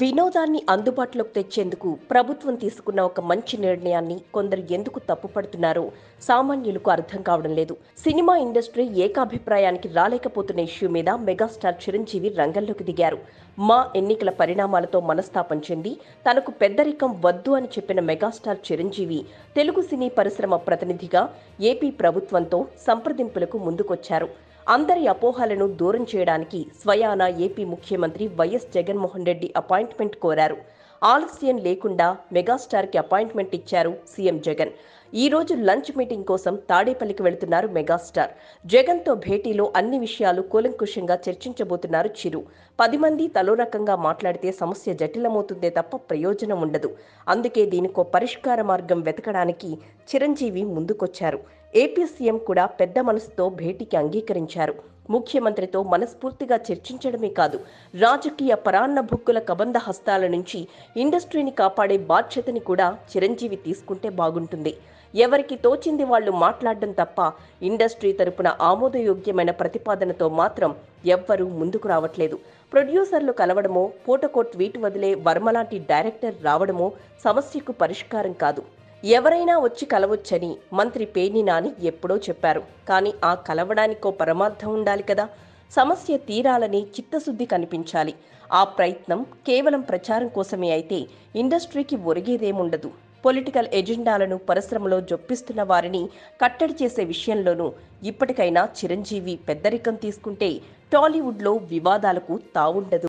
వినోదాన్ని అందుబాటులోకి తెచ్చేందుకు ప్రభుత్వం తీసుకున్న ఒక మంచి నిర్ణయాన్ని కొందరు ఎందుకు తప్పుపడుతున్నారో సామాన్యులకు అర్థం కావడం లేదు సినిమా ఇండస్ట్రీ ఏకాభిప్రాయానికి రాలేకపోతున్న ఇష్యూ మీద మెగాస్టార్ చిరంజీవి రంగంలోకి దిగారు మా ఎన్నికల పరిణామాలతో మనస్తాపం చెంది తనకు పెద్దరికం వద్దు అని చెప్పిన మెగాస్టార్ చిరంజీవి తెలుగు సినీ పరిశ్రమ ప్రతినిధిగా ఏపీ ప్రభుత్వంతో సంప్రదింపులకు ముందుకొచ్చారు అందరి అపోహలను దూరం చేయడానికి స్వయాన ఏపీ ముఖ్యమంత్రి వైఎస్ జగన్మోహన్ రెడ్డి అపాయింట్మెంట్ కోరారు ఆలస్యం లేకుండా మెగాస్టార్కి అపాయింట్మెంట్ ఇచ్చారు సీఎం జగన్ ఈ రోజు లంచ్ మీటింగ్ కోసం తాడేపల్లికి వెళుతున్నారు మెగాస్టార్ జగన్తో భేటీలో అన్ని విషయాలు కూలంకుషంగా చర్చించబోతున్నారు చిరు పది మంది తలో రకంగా మాట్లాడితే సమస్య జటిలమవుతుందే తప్ప ప్రయోజనం ఉండదు అందుకే దీనికో పరిష్కార మార్గం వెతకడానికి చిరంజీవి ముందుకొచ్చారు ఏపీ సీఎం కూడా పెద్ద మనసుతో భేటీకి అంగీకరించారు ముఖ్యమంత్రితో మనస్ఫూర్తిగా చర్చించడమే కాదు రాజకీయ పరాన్న భుక్కుల కబంధ హస్తాల నుంచి ఇండస్ట్రీని కాపాడే బాధ్యతని కూడా చిరంజీవి తీసుకుంటే బాగుంటుంది ఎవరికి తోచింది వాళ్ళు మాట్లాడడం తప్ప ఇండస్ట్రీ తరపున ఆమోదయోగ్యమైన ప్రతిపాదనతో మాత్రం ఎవ్వరూ ముందుకు రావట్లేదు ప్రొడ్యూసర్లు కలవడమో పూటకో ట్వీట్ వదిలే వర్మలాంటి డైరెక్టర్ రావడమో సమస్యకు పరిష్కారం కాదు ఎవరైనా వచ్చి కలవచ్చని మంత్రి పేర్ని నాని ఎప్పుడో చెప్పారు కానీ ఆ కలవడానికో పరమార్థం ఉండాలి కదా సమస్య తీరాలని చిత్తశుద్ధి కనిపించాలి ఆ ప్రయత్నం కేవలం ప్రచారం కోసమే అయితే ఇండస్ట్రీకి ఒరిగేదేముండదు పొలిటికల్ ఎజెండాలను పరిశ్రమలో జొప్పిస్తున్న వారిని కట్టడి చేసే విషయంలోనూ ఇప్పటికైనా చిరంజీవి పెద్దరికం తీసుకుంటే టాలీవుడ్లో వివాదాలకు తావుండదు